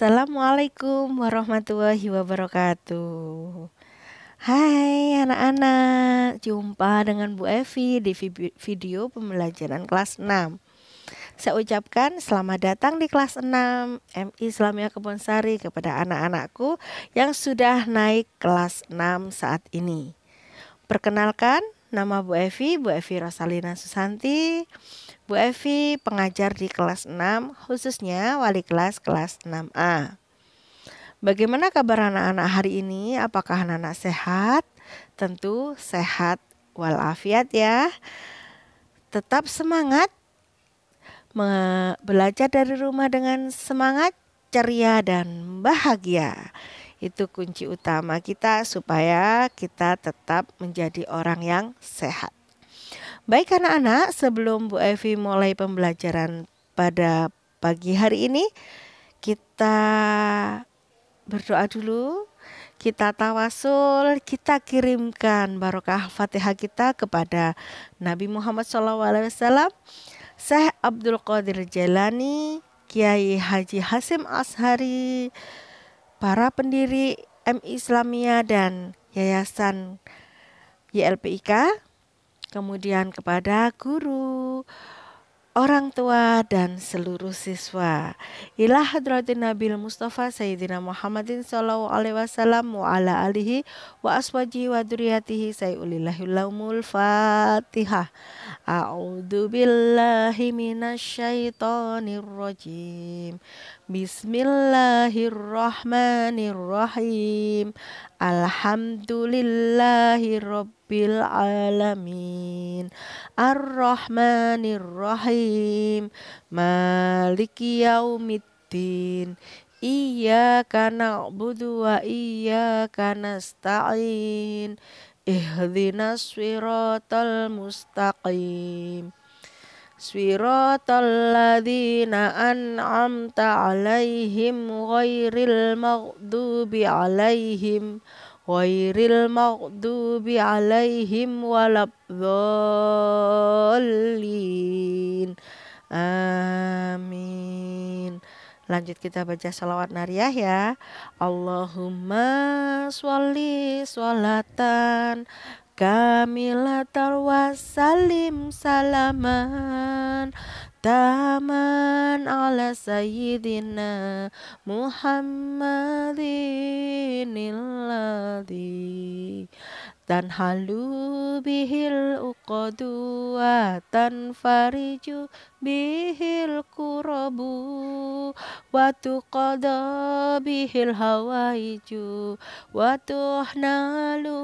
Assalamualaikum warahmatullahi wabarakatuh. Hai anak-anak, jumpa dengan Bu Evi di video pembelajaran kelas 6. Saya ucapkan selamat datang di kelas 6 MI Islamia Kebonsari kepada anak-anakku yang sudah naik kelas 6 saat ini. Perkenalkan, Nama Bu Evi, Bu Evi Rosalina Susanti. Bu Evi pengajar di kelas 6, khususnya wali kelas kelas 6A. Bagaimana kabar anak-anak hari ini? Apakah anak-anak sehat? Tentu sehat walafiat ya. Tetap semangat. Belajar dari rumah dengan semangat, ceria dan bahagia. Itu kunci utama kita supaya kita tetap menjadi orang yang sehat. Baik anak-anak, sebelum Bu Evi mulai pembelajaran pada pagi hari ini, kita berdoa dulu kita tawasul, kita kirimkan barokah Fatihah kita kepada Nabi Muhammad SAW, Syekh Abdul Qadir Jalani, Kiai Haji Hasim Ashari, para pendiri M Islamia dan Yayasan YLPIK, kemudian kepada guru, orang tua dan seluruh siswa. Ilah hadratin Nabi Mustafa Sayyidina Muhammadin sallallahu alaihi wasallam wa ala alihi wa aswaji wa duriyatihi sayyulillahi laumul fatihah. A'udhu billahi minasyaitonir rajim. Bismillahirrahmanirrahim. Alhamdulillahirrahmanirrahim. Rabbil Alamin Ar-Rahmanir-Rahim Maliki Yaumiddin Iyyaka na'budu wa iyyaka nasta'in Ihdinas siratal mustaqim Siratal ladzina an'amta 'alaihim ghairil maghdubi 'alaihim Khairil maghdubi alaihim walabdolin Amin. Lanjut kita baca salawat nariyah ya. Allahumma sholli sholatan Kamilatar wasalim salaman taman ala sayyidina dan tanhalu bihil uqadu wa tanfariju bihil kurabu wa tuqada bihil hawaiju wa tuhnalu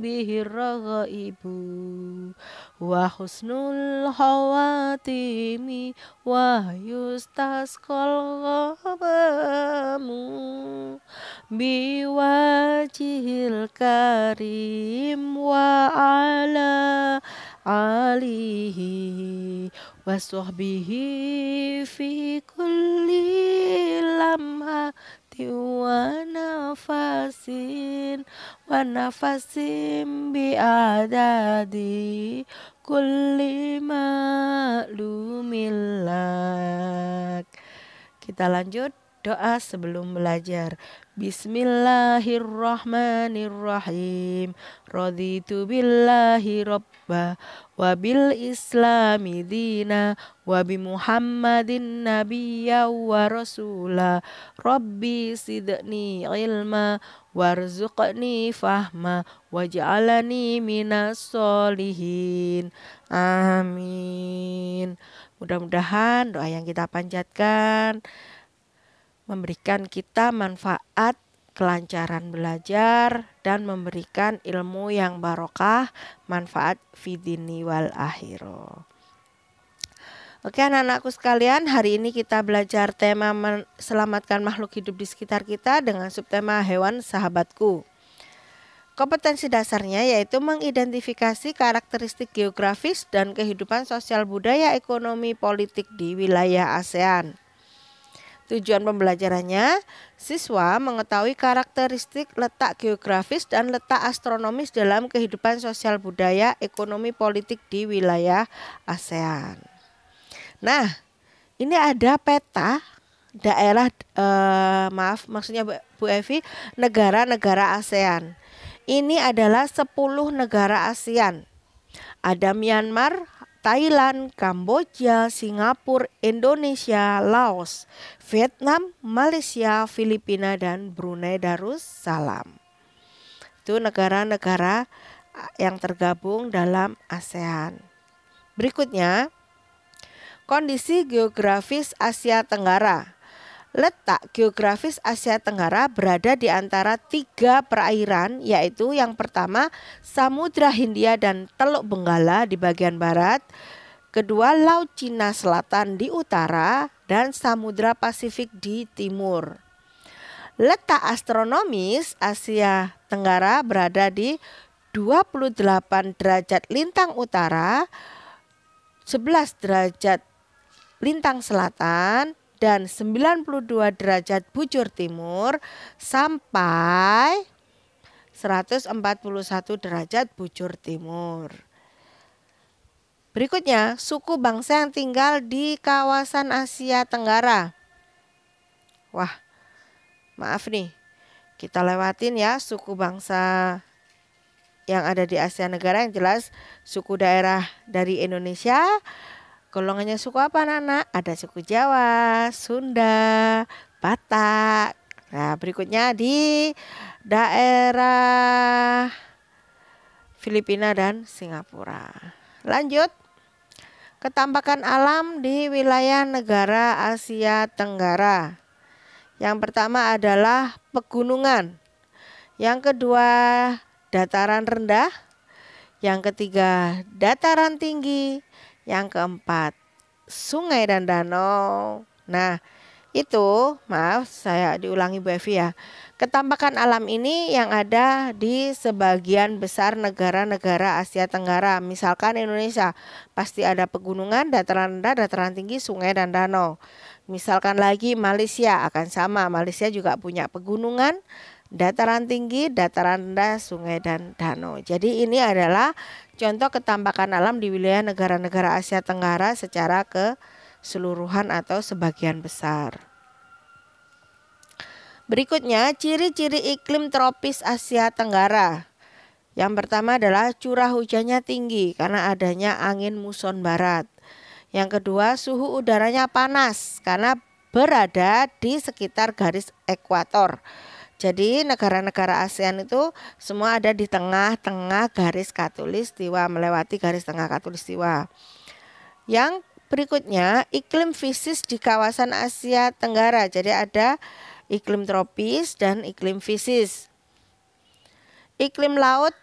bihir ragaibu wa husnul khawatimi wa yustas kolomamu biwajihil karim wa ala alihi wa sohbihi fi kulli lamha nafati wa nafasin wa nafasin bi adadi kulli ma'lumillak kita lanjut doa sebelum belajar Bismillahirrahmanirrahim Raditu billahi robba Wabil islami dina Wabi muhammadin nabiya wa rasula Rabbi sidni ilma Warzuqni fahma Waj'alani minas solihin Amin Mudah-mudahan doa yang kita panjatkan memberikan kita manfaat kelancaran belajar dan memberikan ilmu yang barokah manfaat fidini wal akhiro. Oke anak-anakku sekalian, hari ini kita belajar tema selamatkan makhluk hidup di sekitar kita dengan subtema hewan sahabatku. Kompetensi dasarnya yaitu mengidentifikasi karakteristik geografis dan kehidupan sosial budaya ekonomi politik di wilayah ASEAN Tujuan pembelajarannya, siswa mengetahui karakteristik letak geografis dan letak astronomis dalam kehidupan sosial budaya, ekonomi, politik di wilayah ASEAN. Nah, ini ada peta daerah eh, maaf maksudnya Bu Evi negara-negara ASEAN. Ini adalah 10 negara ASEAN. Ada Myanmar, Thailand, Kamboja, Singapura, Indonesia, Laos, Vietnam, Malaysia, Filipina, dan Brunei Darussalam. Itu negara-negara yang tergabung dalam ASEAN. Berikutnya, kondisi geografis Asia Tenggara Letak geografis Asia Tenggara berada di antara tiga perairan, yaitu yang pertama Samudra Hindia dan Teluk Benggala di bagian barat, kedua Laut Cina Selatan di utara, dan Samudra Pasifik di timur. Letak astronomis Asia Tenggara berada di 28 derajat lintang utara, 11 derajat lintang selatan, dan 92 derajat bujur timur sampai 141 derajat bujur timur. Berikutnya, suku bangsa yang tinggal di kawasan Asia Tenggara. Wah, maaf nih, kita lewatin ya suku bangsa yang ada di Asia Negara yang jelas suku daerah dari Indonesia Golongannya suku apa anak-anak? Ada suku Jawa, Sunda, Batak. Nah, berikutnya di daerah Filipina dan Singapura. Lanjut. Ketampakan alam di wilayah negara Asia Tenggara. Yang pertama adalah pegunungan. Yang kedua dataran rendah. Yang ketiga dataran tinggi. Yang keempat, sungai dan danau. Nah, itu maaf saya diulangi Bu Evi ya. Ketampakan alam ini yang ada di sebagian besar negara-negara Asia Tenggara, misalkan Indonesia, pasti ada pegunungan, dataran rendah, dataran tinggi, sungai dan danau. Misalkan lagi Malaysia akan sama, Malaysia juga punya pegunungan, dataran tinggi, dataran rendah, sungai dan danau. Jadi ini adalah contoh ketampakan alam di wilayah negara-negara Asia Tenggara secara keseluruhan atau sebagian besar. Berikutnya ciri-ciri iklim tropis Asia Tenggara. Yang pertama adalah curah hujannya tinggi karena adanya angin muson barat. Yang kedua, suhu udaranya panas karena berada di sekitar garis ekuator. Jadi negara-negara ASEAN itu semua ada di tengah-tengah garis katulistiwa, melewati garis tengah katulistiwa. Yang berikutnya iklim fisis di kawasan Asia Tenggara. Jadi ada iklim tropis dan iklim fisis. Iklim laut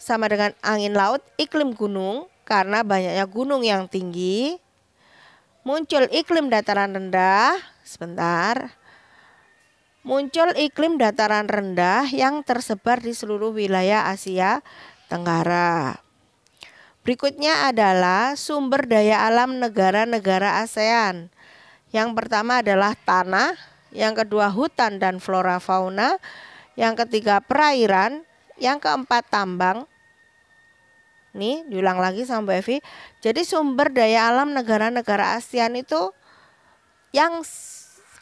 sama dengan angin laut, iklim gunung karena banyaknya gunung yang tinggi, muncul iklim dataran rendah, sebentar, Muncul iklim dataran rendah yang tersebar di seluruh wilayah Asia Tenggara. Berikutnya adalah sumber daya alam negara-negara ASEAN. Yang pertama adalah tanah, yang kedua hutan dan flora fauna, yang ketiga perairan, yang keempat tambang, Nih, diulang lagi sama Bu Evi. Jadi sumber daya alam negara-negara ASEAN itu yang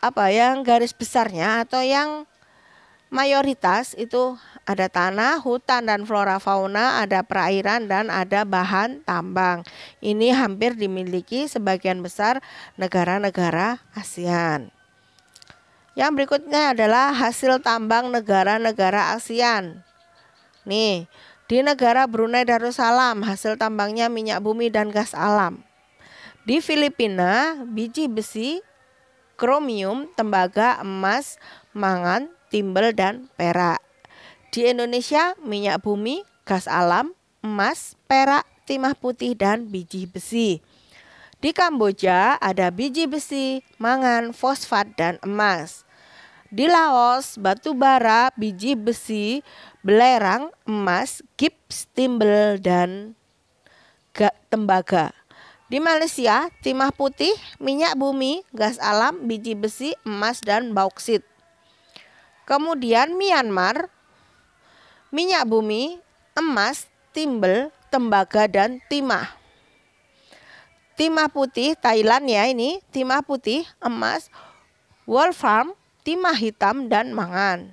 apa yang garis besarnya atau yang mayoritas itu ada tanah, hutan dan flora fauna, ada perairan dan ada bahan tambang. Ini hampir dimiliki sebagian besar negara-negara ASEAN. Yang berikutnya adalah hasil tambang negara-negara ASEAN. Nih, di negara Brunei Darussalam hasil tambangnya minyak bumi dan gas alam. Di Filipina, biji besi kromium, tembaga, emas, mangan, timbel, dan perak. Di Indonesia, minyak bumi, gas alam, emas, perak, timah putih, dan biji besi. Di Kamboja ada biji besi, mangan, fosfat, dan emas. Di Laos, batu bara, biji besi, belerang, emas, gips, timbel, dan tembaga. Di Malaysia, timah putih, minyak bumi, gas alam, biji besi, emas, dan bauksit. Kemudian Myanmar, minyak bumi, emas, timbel, tembaga, dan timah. Timah putih Thailand ya ini, timah putih, emas, wolfram, timah hitam, dan mangan.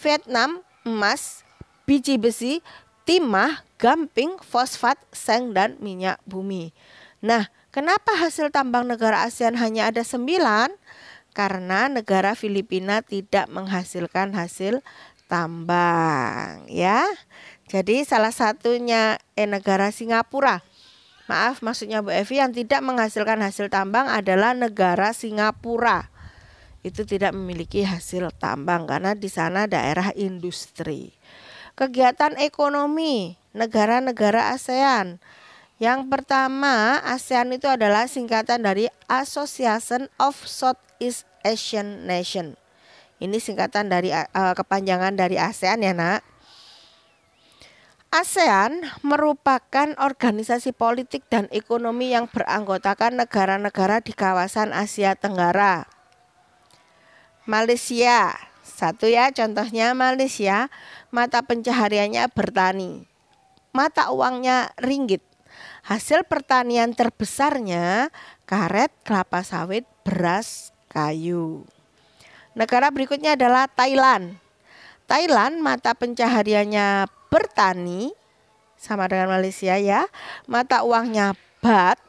Vietnam, emas, biji besi, timah, gamping, fosfat, seng, dan minyak bumi. Nah, kenapa hasil tambang negara ASEAN hanya ada 9? Karena negara Filipina tidak menghasilkan hasil tambang, ya. Jadi salah satunya eh, negara Singapura. Maaf, maksudnya Bu Evi yang tidak menghasilkan hasil tambang adalah negara Singapura. Itu tidak memiliki hasil tambang karena di sana daerah industri. Kegiatan ekonomi negara-negara ASEAN yang pertama, ASEAN itu adalah singkatan dari Association of Southeast Asian Nation. Ini singkatan dari uh, kepanjangan dari ASEAN ya, Nak. ASEAN merupakan organisasi politik dan ekonomi yang beranggotakan negara-negara di kawasan Asia Tenggara. Malaysia, satu ya contohnya Malaysia, mata pencahariannya bertani. Mata uangnya ringgit Hasil pertanian terbesarnya karet, kelapa sawit, beras, kayu. Negara berikutnya adalah Thailand. Thailand mata pencahariannya bertani sama dengan Malaysia ya. Mata uangnya bat,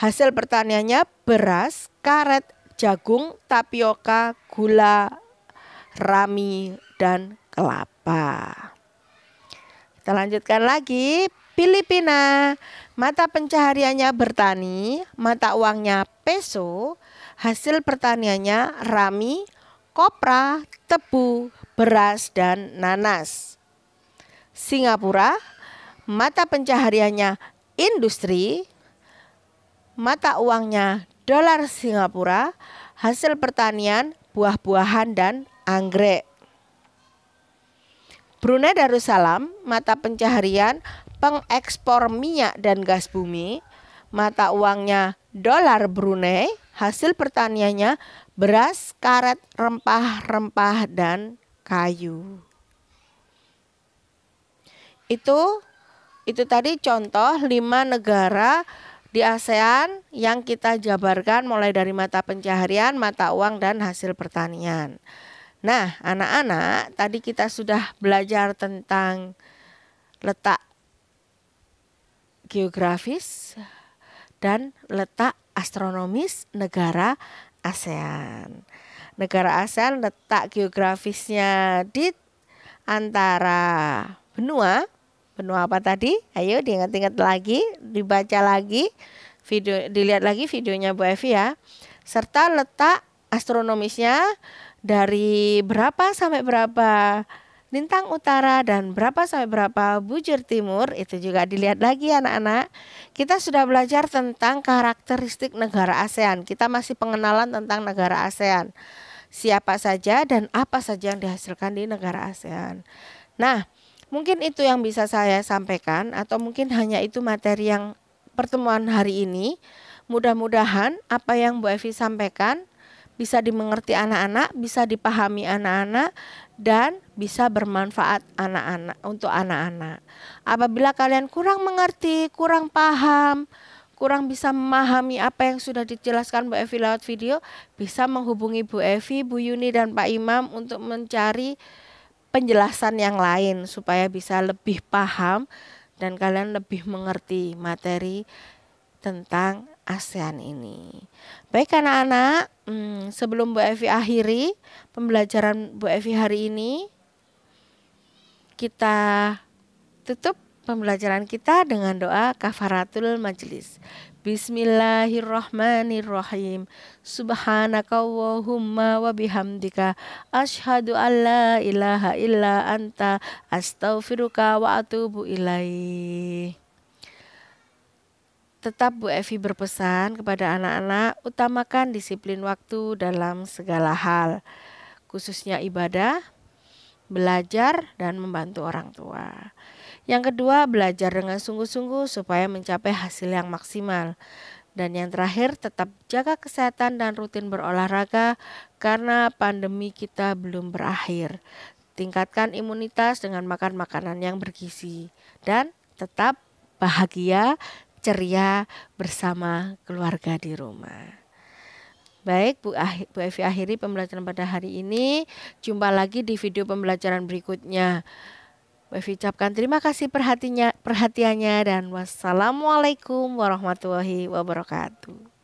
hasil pertaniannya beras, karet, jagung, tapioka, gula, rami dan kelapa. Kita lanjutkan lagi Filipina. Mata pencahariannya bertani, mata uangnya peso, hasil pertaniannya rami, kopra, tebu, beras, dan nanas. Singapura, mata pencahariannya industri, mata uangnya dolar Singapura, hasil pertanian buah-buahan dan anggrek. Brunei Darussalam, mata pencaharian pengekspor minyak dan gas bumi, mata uangnya dolar Brunei, hasil pertaniannya beras, karet, rempah-rempah dan kayu. Itu itu tadi contoh lima negara di ASEAN yang kita jabarkan mulai dari mata pencaharian, mata uang dan hasil pertanian. Nah, anak-anak, tadi kita sudah belajar tentang letak geografis dan letak astronomis negara ASEAN. Negara ASEAN letak geografisnya di antara benua, benua apa tadi? Ayo diingat-ingat lagi, dibaca lagi, video dilihat lagi videonya Bu Evi ya. Serta letak astronomisnya dari berapa sampai berapa lintang utara dan berapa sampai berapa bujur timur itu juga dilihat lagi anak-anak. Kita sudah belajar tentang karakteristik negara ASEAN. Kita masih pengenalan tentang negara ASEAN. Siapa saja dan apa saja yang dihasilkan di negara ASEAN. Nah, mungkin itu yang bisa saya sampaikan atau mungkin hanya itu materi yang pertemuan hari ini. Mudah-mudahan apa yang Bu Evi sampaikan bisa dimengerti anak-anak, bisa dipahami anak-anak, dan bisa bermanfaat anak-anak untuk anak-anak. Apabila kalian kurang mengerti, kurang paham, kurang bisa memahami apa yang sudah dijelaskan Bu Evi lewat video, bisa menghubungi Bu Evi, Bu Yuni dan Pak Imam untuk mencari penjelasan yang lain supaya bisa lebih paham dan kalian lebih mengerti materi tentang ASEAN ini. Baik anak-anak, hmm, sebelum Bu Evi akhiri pembelajaran Bu Evi hari ini, kita tutup pembelajaran kita dengan doa kafaratul majelis. Bismillahirrahmanirrahim. Subhanakallahumma wa bihamdika asyhadu an la ilaha illa anta astaghfiruka wa atubu ilaihi. Tetap Bu Evi berpesan kepada anak-anak, utamakan disiplin waktu dalam segala hal, khususnya ibadah, belajar, dan membantu orang tua. Yang kedua, belajar dengan sungguh-sungguh supaya mencapai hasil yang maksimal. Dan yang terakhir, tetap jaga kesehatan dan rutin berolahraga karena pandemi kita belum berakhir. Tingkatkan imunitas dengan makan makanan yang bergizi dan tetap bahagia, ceria bersama keluarga di rumah. Baik, Bu, ah, Bu Evi akhiri pembelajaran pada hari ini. Jumpa lagi di video pembelajaran berikutnya. Bu Evi ucapkan terima kasih perhatinya, perhatiannya dan wassalamualaikum warahmatullahi wabarakatuh.